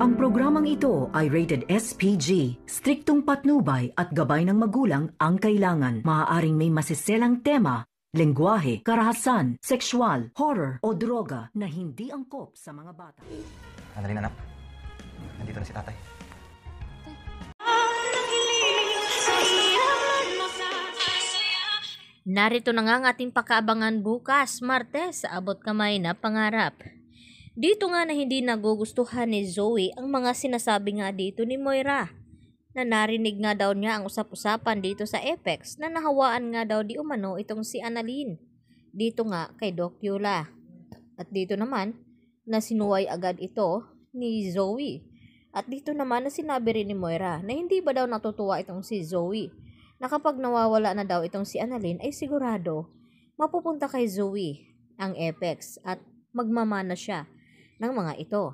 Ang programang ito ay rated SPG. Striktong patnubay at gabay ng magulang ang kailangan. Maaaring may masiselang tema, lengguwahe, karahasan, sexual, horror o droga na hindi angkop sa mga bata. Andalin anak. Nandito na si tatay. Narito na nga ang ating pakaabangan bukas, Martes, sa abot kamay na pangarap. Dito nga na hindi nagugustuhan ni Zoe ang mga sinasabi nga dito ni Moira na narinig nga daw niya ang usap-usapan dito sa Apex na nahawaan nga daw di umano itong si Annalyn dito nga kay Doc Yula. At dito naman na sinuway agad ito ni Zoe. At dito naman na sinabi rin ni Moira na hindi ba daw natutuwa itong si Zoe na nawawala na daw itong si Annalyn ay sigurado mapupunta kay Zoe ang Apex at magmamana siya ng mga ito.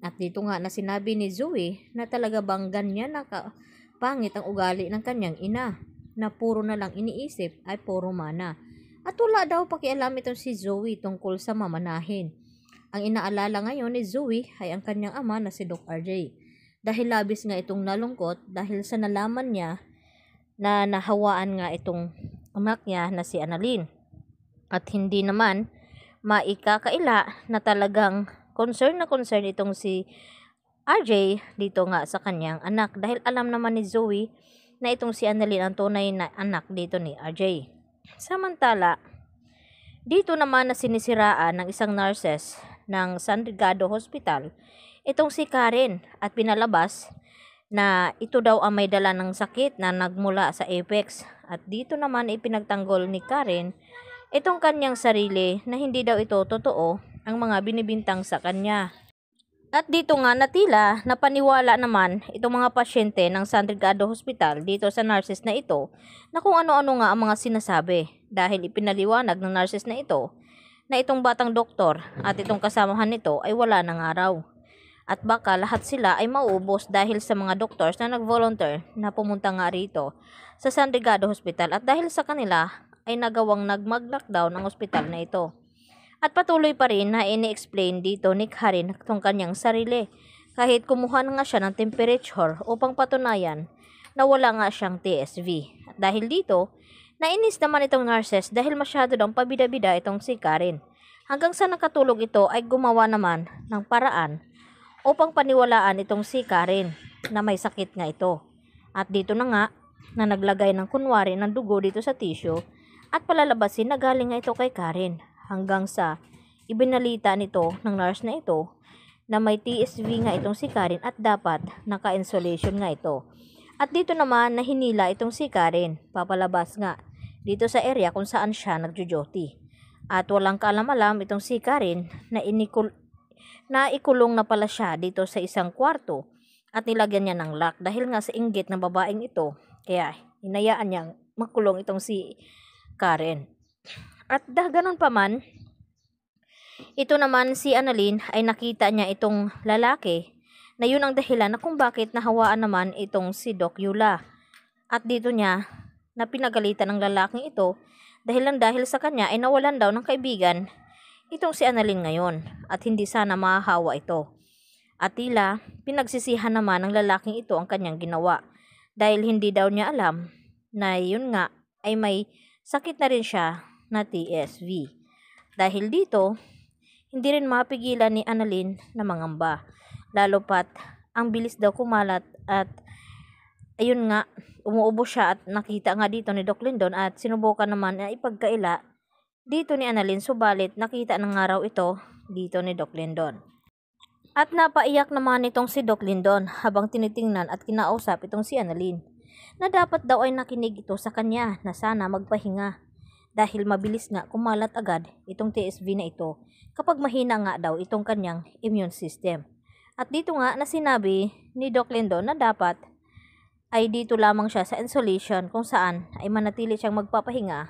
At dito nga na sinabi ni Zoe na talaga bang ganyan na pangit ang ugali ng kanyang ina na puro na lang iniisip ay puro mana. At wala daw pakialam itong si Zoe tungkol sa mamanahin. Ang inaalala ngayon ni Zoe ay ang kanyang ama na si Doc RJ. Dahil labis nga itong nalungkot dahil sa nalaman niya na nahawaan nga itong anak niya na si Annalyn. At hindi naman maikakaila na talagang concern na concern itong si RJ dito nga sa kanyang anak dahil alam naman ni Zoe na itong si Annalyn ang tunay na anak dito ni RJ. Samantala, dito naman na sinisiraan ng isang nurses ng San Ricardo Hospital itong si Karen at pinalabas na ito daw ang may dala ng sakit na nagmula sa Apex at dito naman ipinagtanggol ni Karen itong kanyang sarili na hindi daw ito totoo ang mga binibintang sa kanya. At dito nga natila na paniwala naman itong mga pasyente ng San Ricardo Hospital dito sa narsis na ito na kung ano-ano nga ang mga sinasabi dahil ipinaliwanag ng narsis na ito na itong batang doktor at itong kasamahan nito ay wala nang araw. At baka lahat sila ay maubos dahil sa mga doctors na nag-volunteer na pumunta nga rito sa San Rigado Hospital at dahil sa kanila ay nagawang nag-lockdown ang hospital na ito. At patuloy pa rin na ini-explain dito ni Karen ang kanyang sarili kahit kumuha na nga siya ng temperature upang patunayan na wala nga siyang TSV. dahil dito, nainis naman itong nurses dahil masyado daw pabida-bida itong si Karen. Hanggang sa nakatulog ito ay gumawa naman ng paraan upang paniwalaan itong si Karen na may sakit nga ito. At dito na nga na naglagay ng kunwari ng dugo dito sa tissue at palalabasin na galing nga ito kay Karen hanggang sa ibinalita nito ng nurse na ito na may TSV nga itong si Karen at dapat naka-insulation nga ito. At dito naman nahinila itong si Karen, papalabas nga dito sa area kung saan siya nagjo At walang kaalam-alam itong si Karen na inikul na ikulong na pala siya dito sa isang kwarto at nilagyan niya ng lock dahil nga sa inggit ng babaeng ito. Kaya inayaan niya makulong itong si Karen. At dah ganun pa man, ito naman si Annalyn ay nakita niya itong lalaki na yun ang dahilan na kung bakit nahawaan naman itong si Doc Yula. At dito niya na pinagalitan ng lalaking ito dahil lang dahil sa kanya ay nawalan daw ng kaibigan itong si Annalyn ngayon at hindi sana mahahawa ito. At tila pinagsisihan naman ng lalaking ito ang kanyang ginawa dahil hindi daw niya alam na yun nga ay may sakit na rin siya na TSV. Dahil dito, hindi rin mapigilan ni Annalyn na mangamba. Lalo pat, ang bilis daw kumalat at ayun nga, umuubo siya at nakita nga dito ni Doc Lindon at sinubukan naman na ipagkaila dito ni Annalyn subalit nakita nga raw ito dito ni Doc Lindon. At napaiyak naman itong si Doc Lindon habang tinitingnan at kinausap itong si Annalyn na dapat daw ay nakinig ito sa kanya na sana magpahinga dahil mabilis nga kumalat agad itong TSV na ito kapag mahina nga daw itong kanyang immune system. At dito nga na sinabi ni Doc Lindo na dapat ay dito lamang siya sa insulation kung saan ay manatili siyang magpapahinga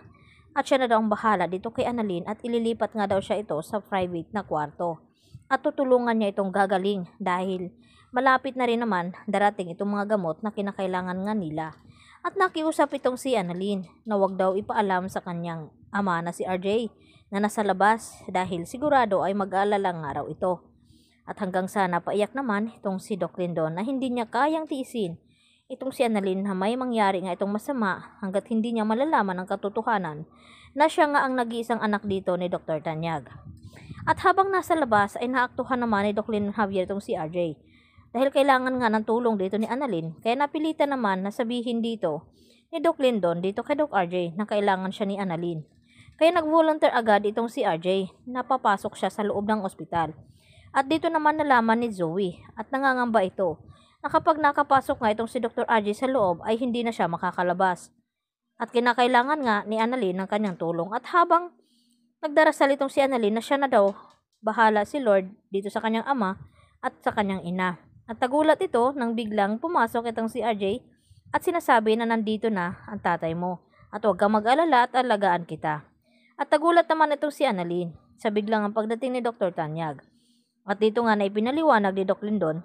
at siya na daw ang bahala dito kay Annalyn at ililipat nga daw siya ito sa private na kwarto. At tutulungan niya itong gagaling dahil malapit na rin naman darating itong mga gamot na kinakailangan nga nila at nakiusap itong si Annalyn na wag daw ipaalam sa kanyang ama na si RJ na nasa labas dahil sigurado ay mag-aalala nga raw ito. At hanggang sana paiyak naman itong si Doc Lindon na hindi niya kayang tiisin itong si Annalyn na may mangyari nga itong masama hanggat hindi niya malalaman ang katotohanan na siya nga ang nag-iisang anak dito ni Dr. Tanyag. At habang nasa labas ay naaktuhan naman ni Doc Lindon Javier itong si RJ dahil kailangan nga ng tulong dito ni Annalyn, kaya napilitan naman na sabihin dito ni Doc Lindon dito kay Doc RJ na kailangan siya ni Annalyn. Kaya nag-volunteer agad itong si RJ, napapasok siya sa loob ng ospital. At dito naman nalaman ni Zoe at nangangamba ito na kapag nakapasok nga itong si Dr. RJ sa loob ay hindi na siya makakalabas. At kinakailangan nga ni Annalyn ng kanyang tulong at habang nagdarasal itong si Annalyn na siya na daw bahala si Lord dito sa kanyang ama at sa kanyang ina. Natagulat ito nang biglang pumasok itong si RJ at sinasabi na nandito na ang tatay mo at huwag kang mag-alala at alagaan kita. At tagulat naman itong si Annalyn sa biglang ang pagdating ni Dr. Tanyag. At dito nga na ipinaliwanag ni Doc Lindon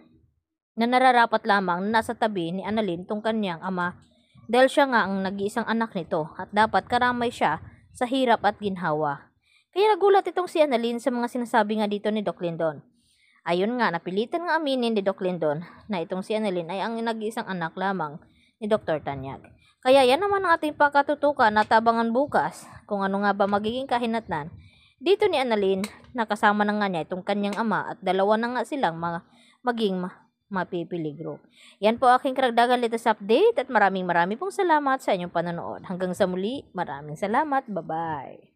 na nararapat lamang na nasa tabi ni Annalyn tong kanyang ama dahil siya nga ang nag-iisang anak nito at dapat karamay siya sa hirap at ginhawa. Kaya nagulat itong si Annalyn sa mga sinasabi nga dito ni Doc Lindon. Ayun nga, napilitan nga aminin ni Doc Lindon na itong si Annalyn ay ang nag-iisang anak lamang ni Dr. Tanyag. Kaya yan naman ang ating pakatutukan na tabangan bukas kung ano nga ba magiging kahinatnan dito ni Annalyn nakasama na nga niya itong kanyang ama at dalawa na nga silang mga maging ma mapipiligro. Yan po aking kragdagan latest update at maraming maraming pong salamat sa inyong panonood. Hanggang sa muli, maraming salamat. Bye-bye.